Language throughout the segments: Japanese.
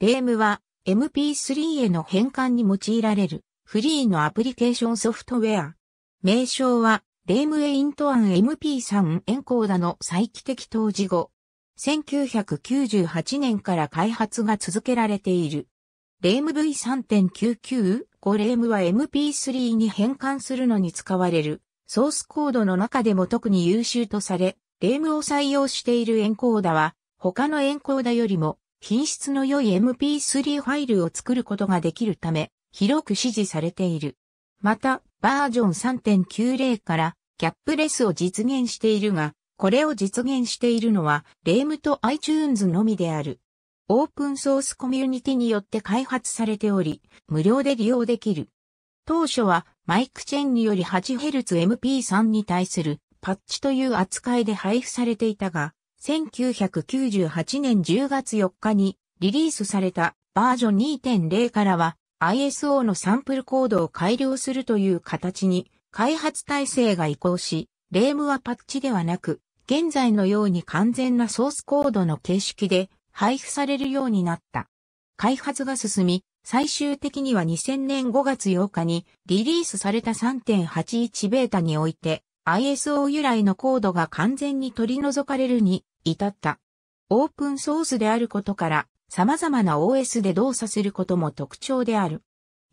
レームは MP3 への変換に用いられるフリーのアプリケーションソフトウェア。名称はレームエイントアン MP3 エンコーダの再帰的当時後。1998年から開発が続けられている。レーム V3.99 5レームは MP3 に変換するのに使われるソースコードの中でも特に優秀とされ、レームを採用しているエンコーダは他のエンコーダよりも品質の良い MP3 ファイルを作ることができるため、広く支持されている。また、バージョン3.90からキャップレスを実現しているが、これを実現しているのは、レームと iTunes のみである。オープンソースコミュニティによって開発されており、無料で利用できる。当初は、マイクチェンにより 8Hz MP3 に対するパッチという扱いで配布されていたが、1998年10月4日にリリースされたバージョン2.0からは ISO のサンプルコードを改良するという形に開発体制が移行し、レームはパッチではなく、現在のように完全なソースコードの形式で配布されるようになった。開発が進み、最終的には2000年5月8日にリリースされた3.81ベータにおいて ISO 由来のコードが完全に取り除かれるに至った。オープンソースであることから様々な OS で動作することも特徴である。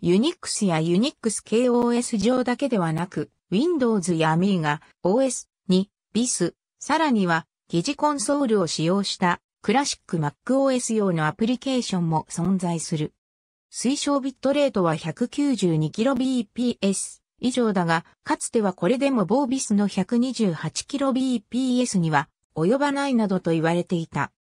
Unix や Unix 系 OS 上だけではなく、Windows や Amiga、OS に BIS、さらには疑似コンソールを使用したクラシック MacOS 用のアプリケーションも存在する。推奨ビットレートは 192kbps。以上だが、かつてはこれでもボービスの 128kbps には及ばないなどと言われていた。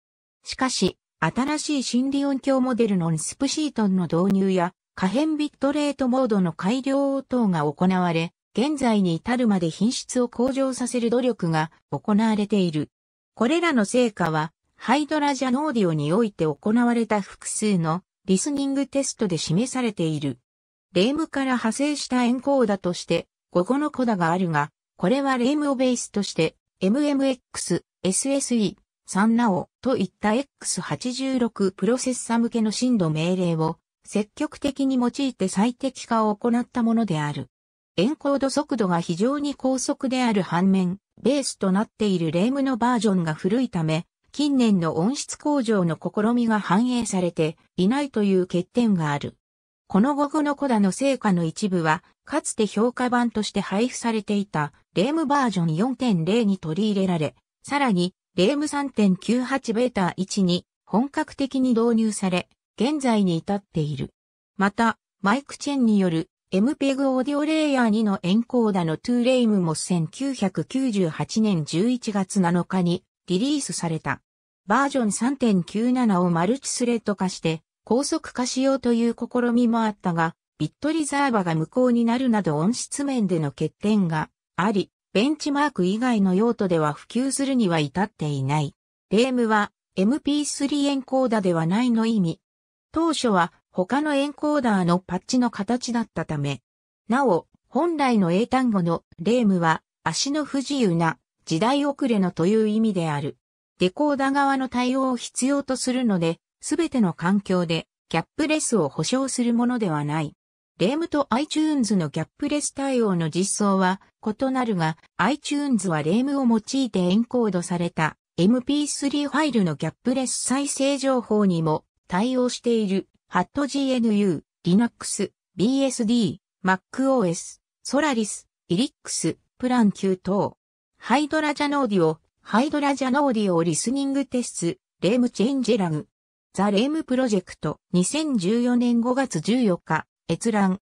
しかし、新しい心理音響モデルのスプシートンの導入や、可変ビットレートモードの改良等が行われ、現在に至るまで品質を向上させる努力が行われている。これらの成果は、ハイドラジャノーディオにおいて行われた複数のリスニングテストで示されている。レームから派生したエンコーダとして5個のコダがあるが、これはレームをベースとして MMX、SSE、3なおといった X86 プロセッサ向けの震度命令を積極的に用いて最適化を行ったものである。エンコード速度が非常に高速である反面、ベースとなっているレームのバージョンが古いため、近年の音質向上の試みが反映されていないという欠点がある。この午後のコダの成果の一部は、かつて評価版として配布されていた、レームバージョン4.0に取り入れられ、さらに、レーム3.98ベータ1に本格的に導入され、現在に至っている。また、マイク・チェンによる MPEG オーディオレイヤー2のエンコーダのトゥーレイムも1998年11月7日にリリースされた。バージョン3.97をマルチスレッド化して高速化しようという試みもあったが、ビットリザーバが無効になるなど音質面での欠点があり、ベンチマーク以外の用途では普及するには至っていない。レームは MP3 エンコーダではないの意味。当初は他のエンコーダーのパッチの形だったため。なお、本来の英単語のレームは足の不自由な時代遅れのという意味である。デコーダ側の対応を必要とするので、すべての環境でギャップレスを保証するものではない。レームと iTunes のギャップレス対応の実装は異なるが、iTunes はレームを用いてエンコードされた MP3 ファイルのギャップレス再生情報にも対応している HatGNU、Linux、BSD、MacOS、Solaris、Elix、プラン Q 等。ハイドラジャノーディオ、ハイドラジャノーディオリスニングテスト、レームチェンジラグ。ザ・レームプロジェクト、2014年5月14日、閲覧。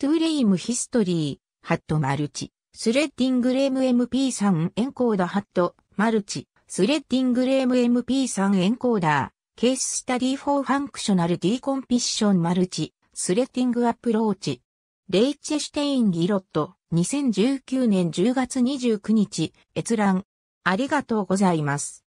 トゥーレイムヒストリー、ハットマルチ、スレッディングレーム MP3 エンコーダハット、マルチ、スレッディングレーム MP3 エンコーダー、ケーススタディフォーファンクショナルディコンピッションマルチ、スレッディングアプローチ、レイチェシュテイン・ギロット、2019年10月29日、閲覧。ありがとうございます。